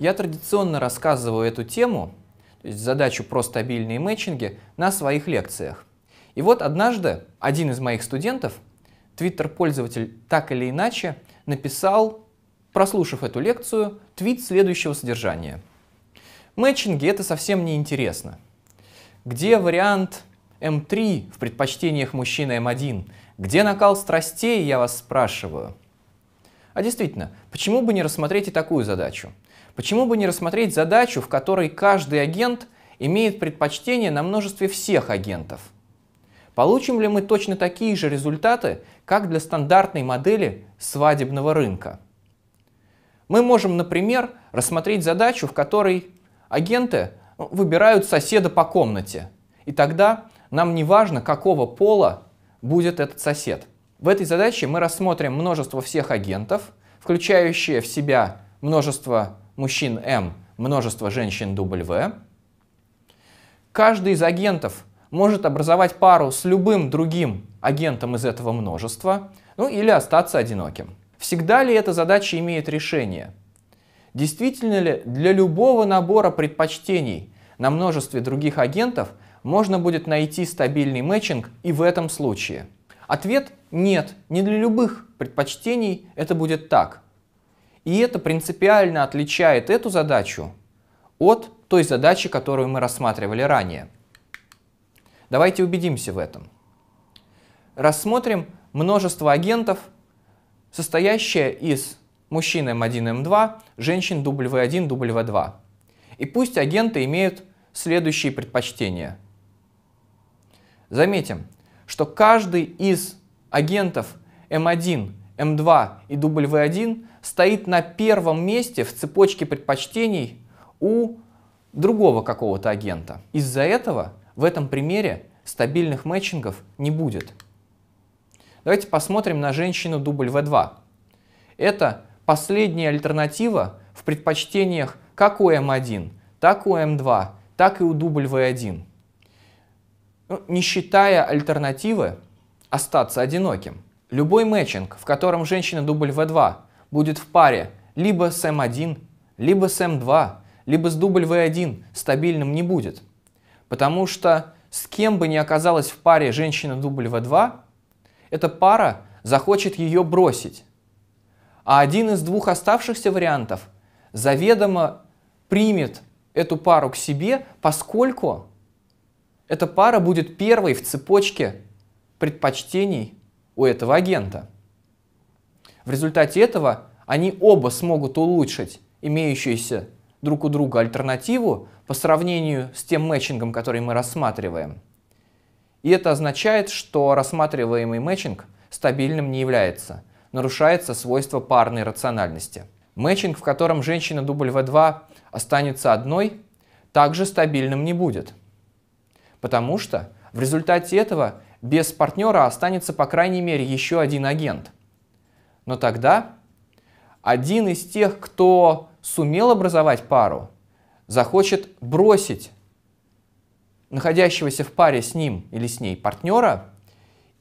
Я традиционно рассказываю эту тему, то есть задачу про стабильные мэтчинги, на своих лекциях. И вот однажды один из моих студентов, твиттер-пользователь так или иначе, написал, прослушав эту лекцию, твит следующего содержания. Мэтчинги — это совсем не интересно. Где вариант М3 эм в предпочтениях мужчины М1? Эм Где накал страстей, я вас спрашиваю? А действительно, почему бы не рассмотреть и такую задачу? Почему бы не рассмотреть задачу, в которой каждый агент имеет предпочтение на множестве всех агентов? Получим ли мы точно такие же результаты, как для стандартной модели свадебного рынка? Мы можем, например, рассмотреть задачу, в которой агенты ну, выбирают соседа по комнате. И тогда нам не важно, какого пола будет этот сосед – в этой задаче мы рассмотрим множество всех агентов, включающие в себя множество мужчин М, множество женщин W. Каждый из агентов может образовать пару с любым другим агентом из этого множества, ну или остаться одиноким. Всегда ли эта задача имеет решение? Действительно ли для любого набора предпочтений на множестве других агентов можно будет найти стабильный мэтчинг и в этом случае – Ответ – нет, не для любых предпочтений это будет так. И это принципиально отличает эту задачу от той задачи, которую мы рассматривали ранее. Давайте убедимся в этом. Рассмотрим множество агентов, состоящее из мужчин М1, М2, женщин W1, W2. И пусть агенты имеют следующие предпочтения. Заметим, что каждый из агентов М1, М2 и W1 стоит на первом месте в цепочке предпочтений у другого какого-то агента. Из-за этого в этом примере стабильных мэтчингов не будет. Давайте посмотрим на женщину W2. Это последняя альтернатива в предпочтениях как у М1, так у М2, так и у W1 ну, не считая альтернативы остаться одиноким. Любой мэтчинг, в котором женщина дубль В2 будет в паре либо с М1, эм либо с М2, эм либо с дубль В1 стабильным не будет. Потому что с кем бы ни оказалась в паре женщина дубль В2, эта пара захочет ее бросить. А один из двух оставшихся вариантов заведомо примет эту пару к себе, поскольку эта пара будет первой в цепочке предпочтений у этого агента. В результате этого они оба смогут улучшить имеющуюся друг у друга альтернативу по сравнению с тем мэтчингом, который мы рассматриваем. И это означает, что рассматриваемый мэтчинг стабильным не является, нарушается свойство парной рациональности. Мэтчинг, в котором женщина W2 останется одной, также стабильным не будет – Потому что в результате этого без партнера останется по крайней мере еще один агент. Но тогда один из тех, кто сумел образовать пару, захочет бросить находящегося в паре с ним или с ней партнера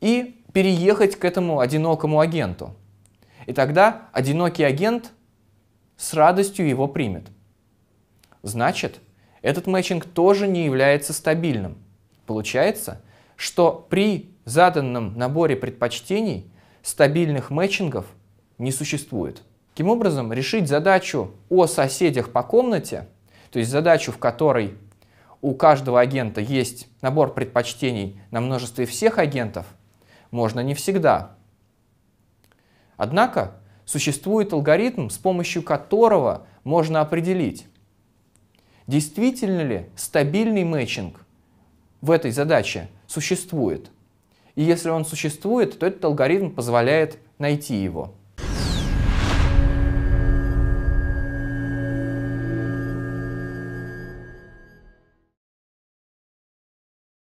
и переехать к этому одинокому агенту. И тогда одинокий агент с радостью его примет. Значит, этот мэтчинг тоже не является стабильным. Получается, что при заданном наборе предпочтений стабильных мэтчингов не существует. Таким образом, решить задачу о соседях по комнате, то есть задачу, в которой у каждого агента есть набор предпочтений на множестве всех агентов, можно не всегда. Однако существует алгоритм, с помощью которого можно определить, действительно ли стабильный мэтчинг в этой задаче существует. И если он существует, то этот алгоритм позволяет найти его.